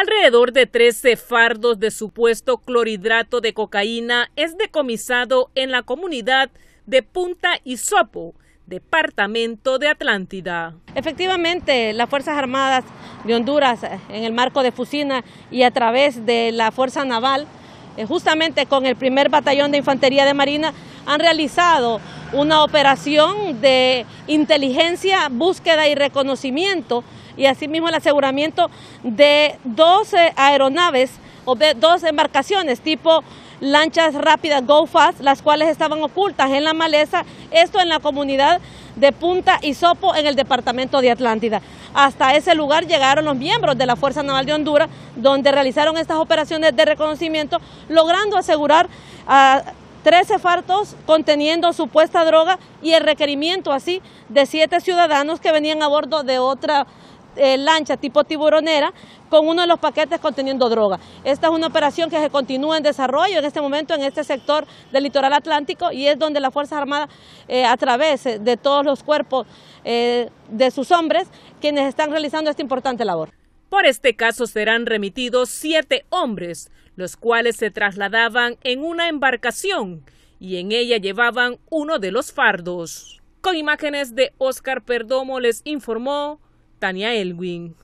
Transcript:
Alrededor de 13 fardos de supuesto clorhidrato de cocaína es decomisado en la comunidad de Punta y Sopo, Departamento de Atlántida. Efectivamente, las Fuerzas Armadas de Honduras, en el marco de Fusina y a través de la Fuerza Naval, eh, justamente con el primer batallón de Infantería de Marina, han realizado una operación de inteligencia, búsqueda y reconocimiento y asimismo el aseguramiento de 12 aeronaves o de dos embarcaciones tipo lanchas rápidas Go Fast, las cuales estaban ocultas en la maleza, esto en la comunidad de Punta Isopo en el departamento de Atlántida. Hasta ese lugar llegaron los miembros de la Fuerza Naval de Honduras, donde realizaron estas operaciones de reconocimiento, logrando asegurar... a... 13 fartos conteniendo supuesta droga y el requerimiento así de siete ciudadanos que venían a bordo de otra eh, lancha tipo tiburonera con uno de los paquetes conteniendo droga. Esta es una operación que se continúa en desarrollo en este momento en este sector del litoral atlántico y es donde las Fuerzas Armadas, eh, a través eh, de todos los cuerpos de sus hombres, quienes están realizando esta importante labor. Por este caso serán remitidos siete hombres, los cuales se trasladaban en una embarcación y en ella llevaban uno de los fardos. Con imágenes de Oscar Perdomo les informó Tania Elwin.